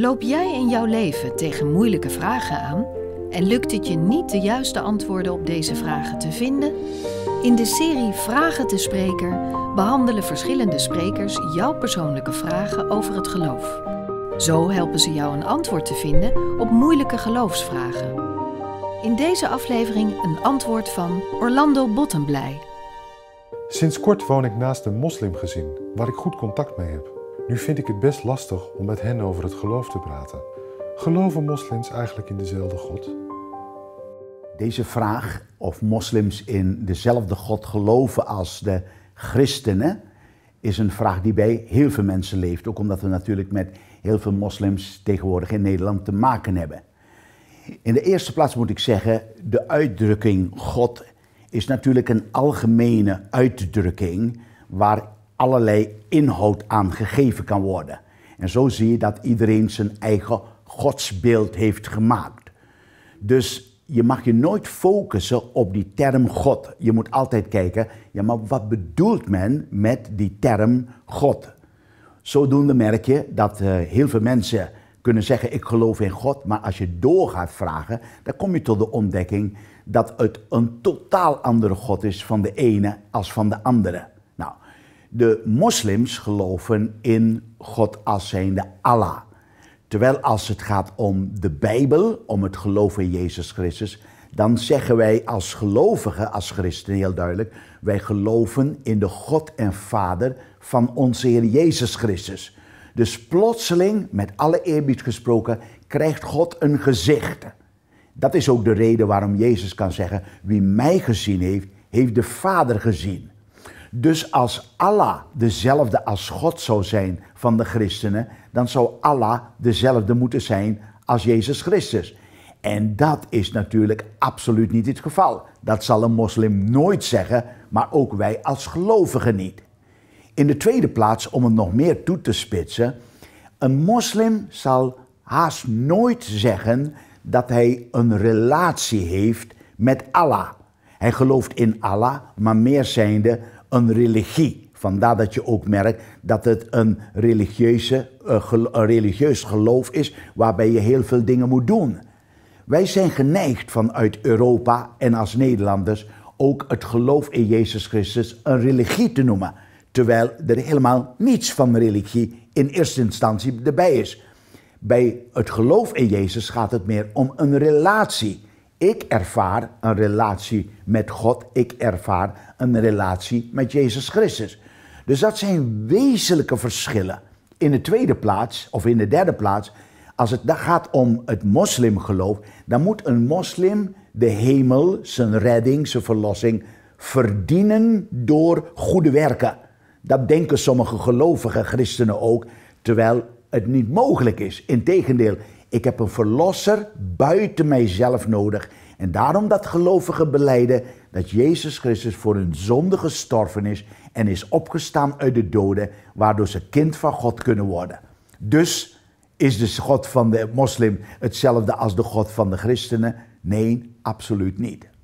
Loop jij in jouw leven tegen moeilijke vragen aan en lukt het je niet de juiste antwoorden op deze vragen te vinden? In de serie Vragen te Spreker behandelen verschillende sprekers jouw persoonlijke vragen over het geloof. Zo helpen ze jou een antwoord te vinden op moeilijke geloofsvragen. In deze aflevering een antwoord van Orlando Bottenblij. Sinds kort woon ik naast een moslimgezin waar ik goed contact mee heb. Nu vind ik het best lastig om met hen over het geloof te praten. Geloven moslims eigenlijk in dezelfde God? Deze vraag of moslims in dezelfde God geloven als de christenen is een vraag die bij heel veel mensen leeft. Ook omdat we natuurlijk met heel veel moslims tegenwoordig in Nederland te maken hebben. In de eerste plaats moet ik zeggen, de uitdrukking God is natuurlijk een algemene uitdrukking waar allerlei inhoud aan gegeven kan worden. En zo zie je dat iedereen zijn eigen godsbeeld heeft gemaakt. Dus je mag je nooit focussen op die term God. Je moet altijd kijken, ja, maar wat bedoelt men met die term God? Zodoende merk je dat eh, heel veel mensen kunnen zeggen, ik geloof in God, maar als je door gaat vragen, dan kom je tot de ontdekking dat het een totaal andere God is van de ene als van de andere. De moslims geloven in God als zijnde Allah. Terwijl als het gaat om de Bijbel, om het geloof in Jezus Christus, dan zeggen wij als gelovigen, als christenen heel duidelijk, wij geloven in de God en Vader van onze Heer Jezus Christus. Dus plotseling, met alle eerbied gesproken, krijgt God een gezicht. Dat is ook de reden waarom Jezus kan zeggen, wie mij gezien heeft, heeft de Vader gezien. Dus als Allah dezelfde als God zou zijn van de christenen, dan zou Allah dezelfde moeten zijn als Jezus Christus. En dat is natuurlijk absoluut niet het geval. Dat zal een moslim nooit zeggen, maar ook wij als gelovigen niet. In de tweede plaats, om het nog meer toe te spitsen, een moslim zal haast nooit zeggen dat hij een relatie heeft met Allah. Hij gelooft in Allah, maar meer zijnde een religie. Vandaar dat je ook merkt dat het een, religieuze, eh, een religieus geloof is waarbij je heel veel dingen moet doen. Wij zijn geneigd vanuit Europa en als Nederlanders ook het geloof in Jezus Christus een religie te noemen. Terwijl er helemaal niets van religie in eerste instantie erbij is. Bij het geloof in Jezus gaat het meer om een relatie. Ik ervaar een relatie met God. Ik ervaar een relatie met Jezus Christus. Dus dat zijn wezenlijke verschillen. In de tweede plaats, of in de derde plaats, als het gaat om het moslimgeloof, dan moet een moslim de hemel, zijn redding, zijn verlossing verdienen door goede werken. Dat denken sommige gelovige christenen ook, terwijl het niet mogelijk is. Integendeel, ik heb een verlosser buiten mijzelf nodig. En daarom dat gelovigen beleiden dat Jezus Christus voor hun zonde gestorven is en is opgestaan uit de doden, waardoor ze kind van God kunnen worden. Dus is de God van de moslim hetzelfde als de God van de christenen? Nee, absoluut niet.